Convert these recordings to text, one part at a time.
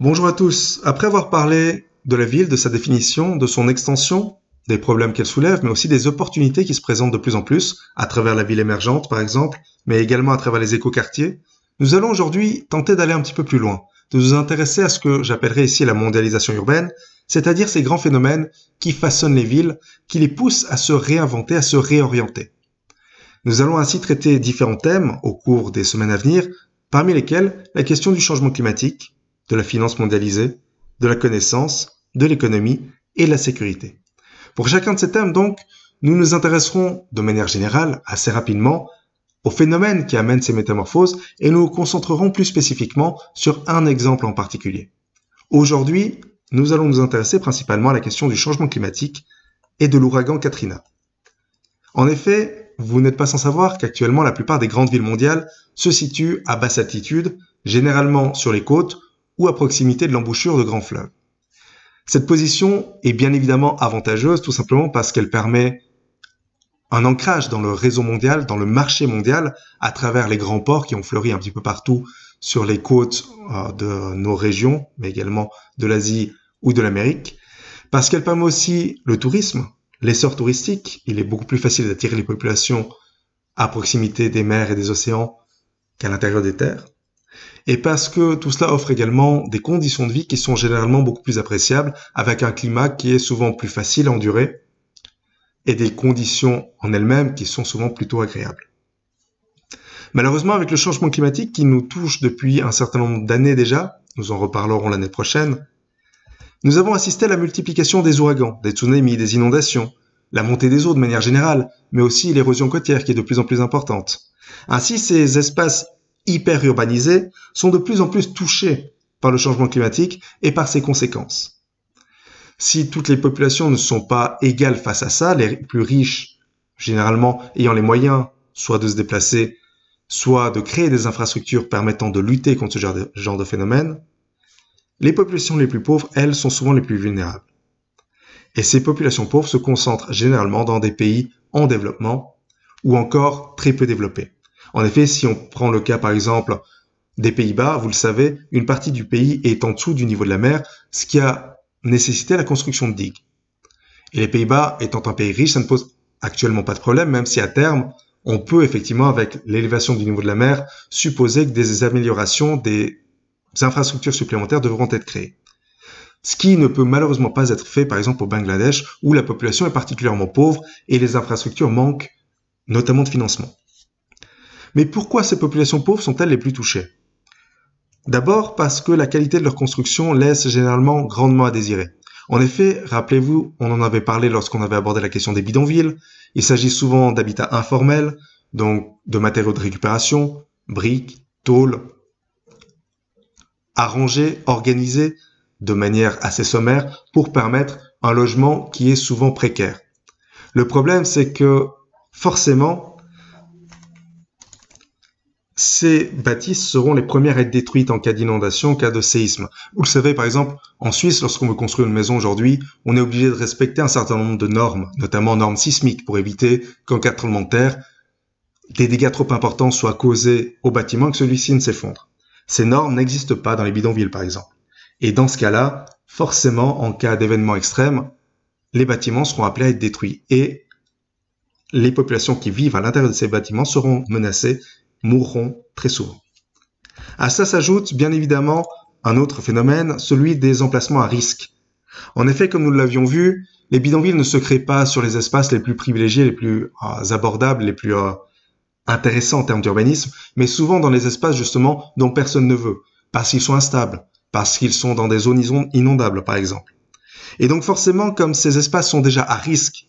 Bonjour à tous. Après avoir parlé de la ville, de sa définition, de son extension, des problèmes qu'elle soulève, mais aussi des opportunités qui se présentent de plus en plus, à travers la ville émergente par exemple, mais également à travers les écoquartiers, nous allons aujourd'hui tenter d'aller un petit peu plus loin, de nous intéresser à ce que j'appellerai ici la mondialisation urbaine, c'est-à-dire ces grands phénomènes qui façonnent les villes, qui les poussent à se réinventer, à se réorienter. Nous allons ainsi traiter différents thèmes au cours des semaines à venir, parmi lesquels la question du changement climatique, de la finance mondialisée, de la connaissance, de l'économie et de la sécurité. Pour chacun de ces thèmes, donc, nous nous intéresserons de manière générale, assez rapidement, aux phénomènes qui amènent ces métamorphoses et nous nous concentrerons plus spécifiquement sur un exemple en particulier. Aujourd'hui, nous allons nous intéresser principalement à la question du changement climatique et de l'ouragan Katrina. En effet, vous n'êtes pas sans savoir qu'actuellement la plupart des grandes villes mondiales se situent à basse altitude, généralement sur les côtes ou à proximité de l'embouchure de grands fleuves. Cette position est bien évidemment avantageuse tout simplement parce qu'elle permet un ancrage dans le réseau mondial, dans le marché mondial, à travers les grands ports qui ont fleuri un petit peu partout sur les côtes euh, de nos régions, mais également de l'Asie ou de l'Amérique, parce qu'elle permet aussi le tourisme, l'essor touristique. Il est beaucoup plus facile d'attirer les populations à proximité des mers et des océans qu'à l'intérieur des terres et parce que tout cela offre également des conditions de vie qui sont généralement beaucoup plus appréciables, avec un climat qui est souvent plus facile à endurer, et des conditions en elles-mêmes qui sont souvent plutôt agréables. Malheureusement, avec le changement climatique qui nous touche depuis un certain nombre d'années déjà, nous en reparlerons l'année prochaine, nous avons assisté à la multiplication des ouragans, des tsunamis, des inondations, la montée des eaux de manière générale, mais aussi l'érosion côtière qui est de plus en plus importante. Ainsi, ces espaces hyper sont de plus en plus touchés par le changement climatique et par ses conséquences. Si toutes les populations ne sont pas égales face à ça, les plus riches, généralement ayant les moyens soit de se déplacer, soit de créer des infrastructures permettant de lutter contre ce genre de phénomène, les populations les plus pauvres, elles, sont souvent les plus vulnérables. Et ces populations pauvres se concentrent généralement dans des pays en développement ou encore très peu développés. En effet, si on prend le cas par exemple des Pays-Bas, vous le savez, une partie du pays est en dessous du niveau de la mer, ce qui a nécessité la construction de digues. Et les Pays-Bas étant un pays riche, ça ne pose actuellement pas de problème, même si à terme, on peut effectivement, avec l'élévation du niveau de la mer, supposer que des améliorations, des infrastructures supplémentaires devront être créées. Ce qui ne peut malheureusement pas être fait, par exemple, au Bangladesh, où la population est particulièrement pauvre et les infrastructures manquent, notamment de financement. Mais pourquoi ces populations pauvres sont-elles les plus touchées D'abord parce que la qualité de leur construction laisse généralement grandement à désirer. En effet, rappelez-vous, on en avait parlé lorsqu'on avait abordé la question des bidonvilles, il s'agit souvent d'habitats informels, donc de matériaux de récupération, briques, tôles, arrangés, organisés de manière assez sommaire pour permettre un logement qui est souvent précaire. Le problème, c'est que forcément, ces bâtisses seront les premières à être détruites en cas d'inondation, en cas de séisme. Vous le savez, par exemple, en Suisse, lorsqu'on veut construire une maison aujourd'hui, on est obligé de respecter un certain nombre de normes, notamment normes sismiques, pour éviter qu'en cas de tremblement de terre, des dégâts trop importants soient causés au bâtiment et que celui-ci ne s'effondre. Ces normes n'existent pas dans les bidonvilles, par exemple. Et dans ce cas-là, forcément, en cas d'événement extrême, les bâtiments seront appelés à être détruits et les populations qui vivent à l'intérieur de ces bâtiments seront menacées mourront très souvent. À ça s'ajoute bien évidemment un autre phénomène, celui des emplacements à risque. En effet, comme nous l'avions vu, les bidonvilles ne se créent pas sur les espaces les plus privilégiés, les plus euh, abordables, les plus euh, intéressants en termes d'urbanisme, mais souvent dans les espaces justement dont personne ne veut, parce qu'ils sont instables, parce qu'ils sont dans des zones inondables par exemple. Et donc forcément, comme ces espaces sont déjà à risque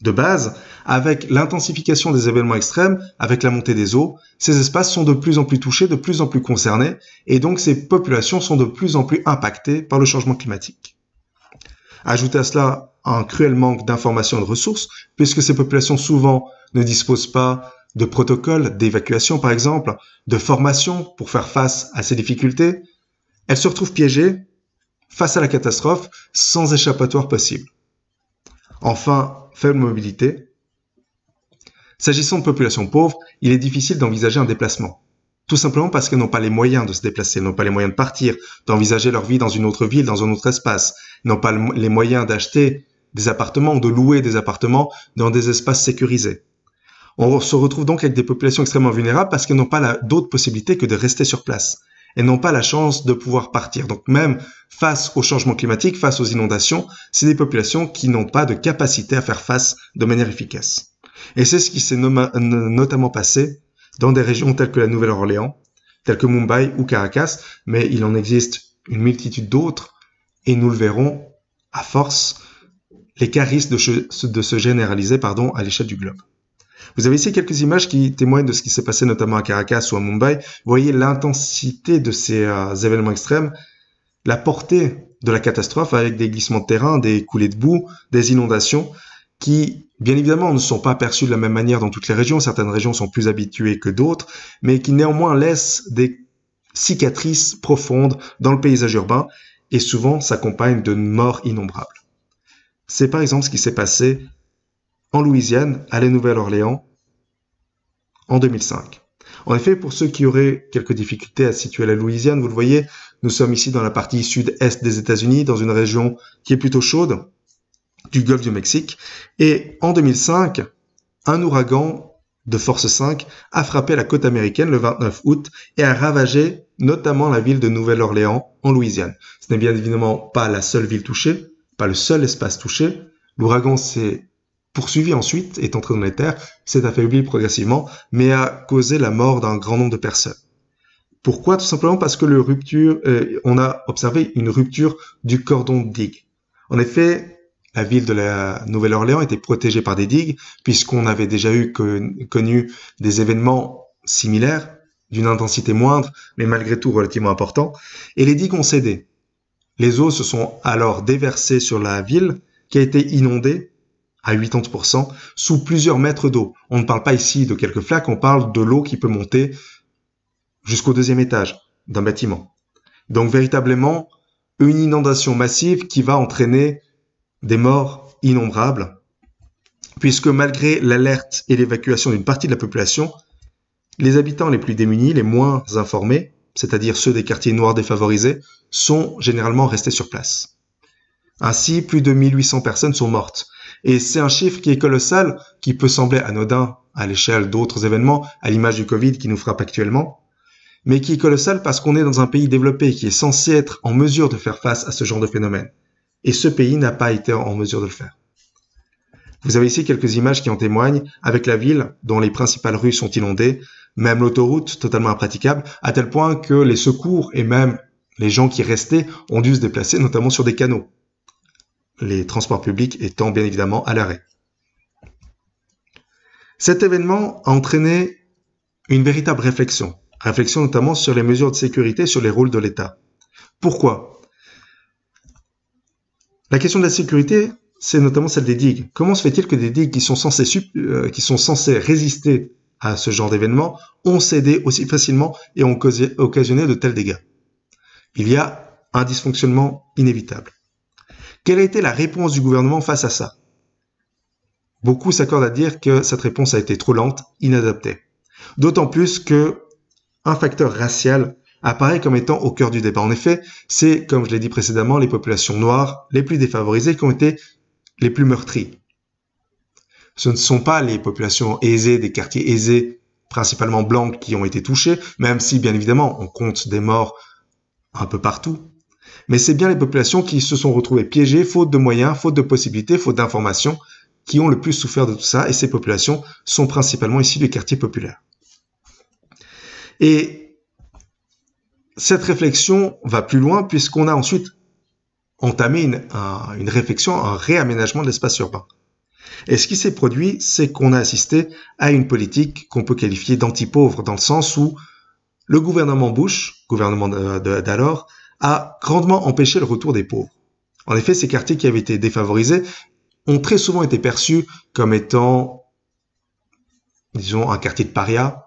de base, avec l'intensification des événements extrêmes, avec la montée des eaux, ces espaces sont de plus en plus touchés, de plus en plus concernés, et donc ces populations sont de plus en plus impactées par le changement climatique. Ajoutez à cela un cruel manque d'informations et de ressources, puisque ces populations souvent ne disposent pas de protocoles d'évacuation, par exemple, de formation pour faire face à ces difficultés, elles se retrouvent piégées face à la catastrophe sans échappatoire possible. Enfin, faible mobilité. S'agissant de populations pauvres, il est difficile d'envisager un déplacement. Tout simplement parce qu'elles n'ont pas les moyens de se déplacer, n'ont pas les moyens de partir, d'envisager leur vie dans une autre ville, dans un autre espace, n'ont pas les moyens d'acheter des appartements ou de louer des appartements dans des espaces sécurisés. On se retrouve donc avec des populations extrêmement vulnérables parce qu'elles n'ont pas d'autre possibilité que de rester sur place et n'ont pas la chance de pouvoir partir. Donc même face au changement climatique, face aux inondations, c'est des populations qui n'ont pas de capacité à faire face de manière efficace. Et c'est ce qui s'est notamment passé dans des régions telles que la Nouvelle-Orléans, telles que Mumbai ou Caracas, mais il en existe une multitude d'autres, et nous le verrons à force, les cas risquent de, de se généraliser pardon, à l'échelle du globe. Vous avez ici quelques images qui témoignent de ce qui s'est passé notamment à Caracas ou à Mumbai. Vous voyez l'intensité de ces euh, événements extrêmes, la portée de la catastrophe avec des glissements de terrain, des coulées de boue, des inondations qui, bien évidemment, ne sont pas perçues de la même manière dans toutes les régions. Certaines régions sont plus habituées que d'autres, mais qui néanmoins laissent des cicatrices profondes dans le paysage urbain et souvent s'accompagnent de morts innombrables. C'est par exemple ce qui s'est passé en Louisiane, à la Nouvelle-Orléans, en 2005. En effet, pour ceux qui auraient quelques difficultés à situer la Louisiane, vous le voyez, nous sommes ici dans la partie sud-est des États-Unis, dans une région qui est plutôt chaude, du golfe du Mexique. Et en 2005, un ouragan de force 5 a frappé la côte américaine le 29 août et a ravagé notamment la ville de Nouvelle-Orléans en Louisiane. Ce n'est bien évidemment pas la seule ville touchée, pas le seul espace touché. L'ouragan s'est poursuivi ensuite, est entré dans les terres, s'est affaibli progressivement, mais a causé la mort d'un grand nombre de personnes. Pourquoi Tout simplement parce que le rupture, euh, on a observé une rupture du cordon de digue. En effet, la ville de la Nouvelle-Orléans était protégée par des digues, puisqu'on avait déjà eu connu des événements similaires, d'une intensité moindre, mais malgré tout relativement important, et les digues ont cédé. Les eaux se sont alors déversées sur la ville, qui a été inondée à 80% sous plusieurs mètres d'eau. On ne parle pas ici de quelques flaques, on parle de l'eau qui peut monter jusqu'au deuxième étage d'un bâtiment. Donc véritablement, une inondation massive qui va entraîner des morts innombrables, puisque malgré l'alerte et l'évacuation d'une partie de la population, les habitants les plus démunis, les moins informés, c'est-à-dire ceux des quartiers noirs défavorisés, sont généralement restés sur place. Ainsi, plus de 1800 personnes sont mortes, et c'est un chiffre qui est colossal, qui peut sembler anodin à l'échelle d'autres événements, à l'image du Covid qui nous frappe actuellement, mais qui est colossal parce qu'on est dans un pays développé qui est censé être en mesure de faire face à ce genre de phénomène. Et ce pays n'a pas été en mesure de le faire. Vous avez ici quelques images qui en témoignent, avec la ville dont les principales rues sont inondées, même l'autoroute totalement impraticable, à tel point que les secours et même les gens qui restaient ont dû se déplacer, notamment sur des canaux les transports publics étant bien évidemment à l'arrêt. Cet événement a entraîné une véritable réflexion, réflexion notamment sur les mesures de sécurité sur les rôles de l'État. Pourquoi La question de la sécurité, c'est notamment celle des digues. Comment se fait-il que des digues qui sont censées, euh, qui sont censées résister à ce genre d'événement ont cédé aussi facilement et ont occasionné de tels dégâts Il y a un dysfonctionnement inévitable. Quelle a été la réponse du gouvernement face à ça Beaucoup s'accordent à dire que cette réponse a été trop lente, inadaptée. D'autant plus que un facteur racial apparaît comme étant au cœur du débat. En effet, c'est, comme je l'ai dit précédemment, les populations noires les plus défavorisées qui ont été les plus meurtries. Ce ne sont pas les populations aisées des quartiers aisés, principalement blancs, qui ont été touchées, même si, bien évidemment, on compte des morts un peu partout mais c'est bien les populations qui se sont retrouvées piégées, faute de moyens, faute de possibilités, faute d'informations, qui ont le plus souffert de tout ça, et ces populations sont principalement ici des quartiers populaires. Et cette réflexion va plus loin, puisqu'on a ensuite entamé une, réflexion, un réaménagement de l'espace urbain. Et ce qui s'est produit, c'est qu'on a assisté à une politique qu'on peut qualifier danti dans le sens où le gouvernement Bush, gouvernement d'alors, a grandement empêché le retour des pauvres. En effet, ces quartiers qui avaient été défavorisés ont très souvent été perçus comme étant, disons, un quartier de paria,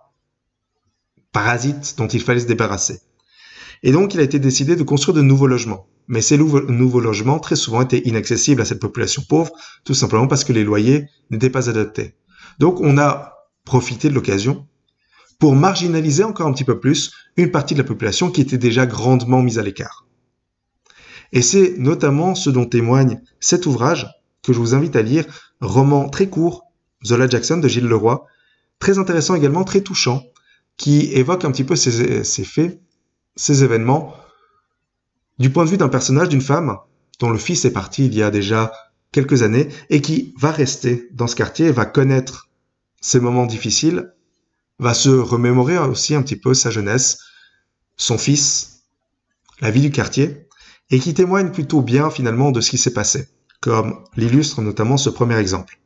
parasite dont il fallait se débarrasser. Et donc, il a été décidé de construire de nouveaux logements. Mais ces nouveaux logements, très souvent, étaient inaccessibles à cette population pauvre, tout simplement parce que les loyers n'étaient pas adaptés. Donc, on a profité de l'occasion pour marginaliser encore un petit peu plus une partie de la population qui était déjà grandement mise à l'écart. Et c'est notamment ce dont témoigne cet ouvrage que je vous invite à lire, roman très court, Zola Jackson de Gilles Leroy, très intéressant également, très touchant, qui évoque un petit peu ces, ces faits, ces événements, du point de vue d'un personnage, d'une femme, dont le fils est parti il y a déjà quelques années, et qui va rester dans ce quartier, va connaître ces moments difficiles, va se remémorer aussi un petit peu sa jeunesse, son fils, la vie du quartier, et qui témoigne plutôt bien finalement de ce qui s'est passé, comme l'illustre notamment ce premier exemple.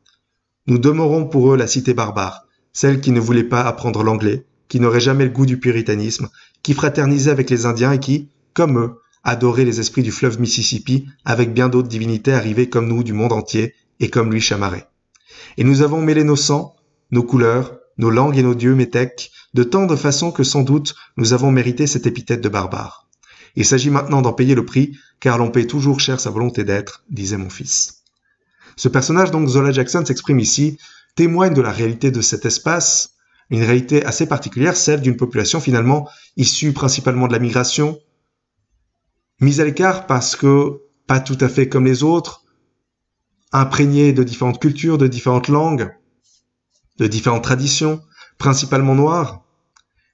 Nous demeurons pour eux la cité barbare, celle qui ne voulait pas apprendre l'anglais, qui n'aurait jamais le goût du puritanisme, qui fraternisait avec les Indiens et qui, comme eux, adorait les esprits du fleuve Mississippi avec bien d'autres divinités arrivées comme nous du monde entier et comme lui chamarré. Et nous avons mêlé nos sangs, nos couleurs, nos langues et nos dieux métèques, de tant de façons que sans doute nous avons mérité cette épithète de barbare. Il s'agit maintenant d'en payer le prix, car l'on paie toujours cher sa volonté d'être, disait mon fils. Ce personnage, donc Zola Jackson, s'exprime ici, témoigne de la réalité de cet espace, une réalité assez particulière, celle d'une population finalement issue principalement de la migration, mise à l'écart parce que pas tout à fait comme les autres, imprégnée de différentes cultures, de différentes langues, de différentes traditions, principalement noires.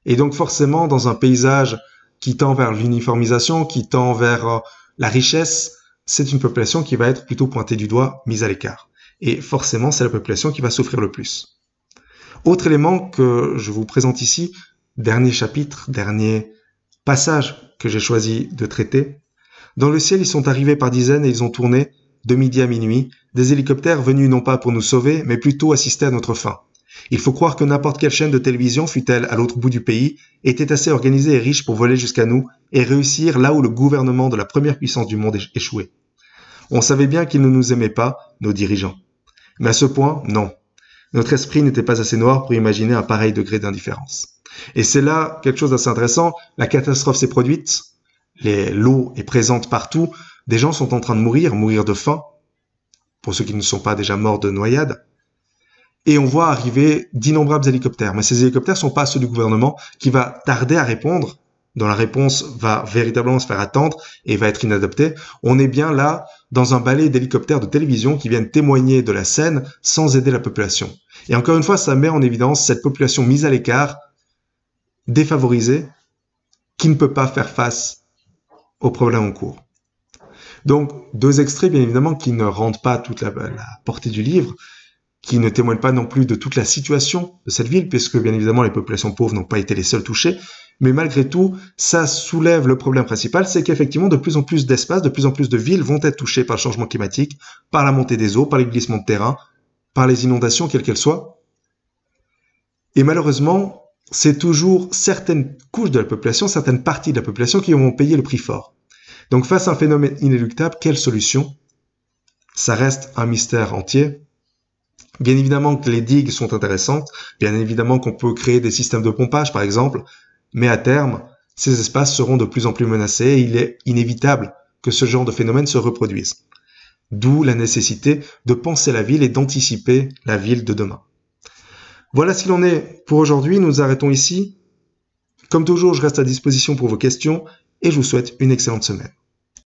Et donc forcément, dans un paysage qui tend vers l'uniformisation, qui tend vers euh, la richesse, c'est une population qui va être plutôt pointée du doigt, mise à l'écart. Et forcément, c'est la population qui va souffrir le plus. Autre élément que je vous présente ici, dernier chapitre, dernier passage que j'ai choisi de traiter. Dans le ciel, ils sont arrivés par dizaines et ils ont tourné, de midi à minuit, des hélicoptères venus non pas pour nous sauver, mais plutôt assister à notre fin. Il faut croire que n'importe quelle chaîne de télévision, fût-elle à l'autre bout du pays, était assez organisée et riche pour voler jusqu'à nous et réussir là où le gouvernement de la première puissance du monde échouait. On savait bien qu'ils ne nous aimaient pas, nos dirigeants. Mais à ce point, non. Notre esprit n'était pas assez noir pour imaginer un pareil degré d'indifférence. Et c'est là quelque chose d'assez intéressant. La catastrophe s'est produite. L'eau est présente partout. Des gens sont en train de mourir, mourir de faim. Pour ceux qui ne sont pas déjà morts de noyade et on voit arriver d'innombrables hélicoptères. Mais ces hélicoptères ne sont pas ceux du gouvernement qui va tarder à répondre, dont la réponse va véritablement se faire attendre et va être inadaptée. On est bien là dans un ballet d'hélicoptères de télévision qui viennent témoigner de la scène sans aider la population. Et encore une fois, ça met en évidence cette population mise à l'écart, défavorisée, qui ne peut pas faire face aux problèmes en cours. Donc, deux extraits, bien évidemment, qui ne rendent pas toute la portée du livre, qui ne témoignent pas non plus de toute la situation de cette ville, puisque bien évidemment les populations pauvres n'ont pas été les seules touchées, mais malgré tout, ça soulève le problème principal, c'est qu'effectivement de plus en plus d'espaces, de plus en plus de villes vont être touchées par le changement climatique, par la montée des eaux, par les glissements de terrain, par les inondations, quelles qu'elles soient. Et malheureusement, c'est toujours certaines couches de la population, certaines parties de la population qui vont payer le prix fort. Donc face à un phénomène inéluctable, quelle solution Ça reste un mystère entier, Bien évidemment que les digues sont intéressantes, bien évidemment qu'on peut créer des systèmes de pompage par exemple, mais à terme, ces espaces seront de plus en plus menacés et il est inévitable que ce genre de phénomène se reproduise. D'où la nécessité de penser la ville et d'anticiper la ville de demain. Voilà ce qu'il en est pour aujourd'hui, nous, nous arrêtons ici. Comme toujours, je reste à disposition pour vos questions et je vous souhaite une excellente semaine.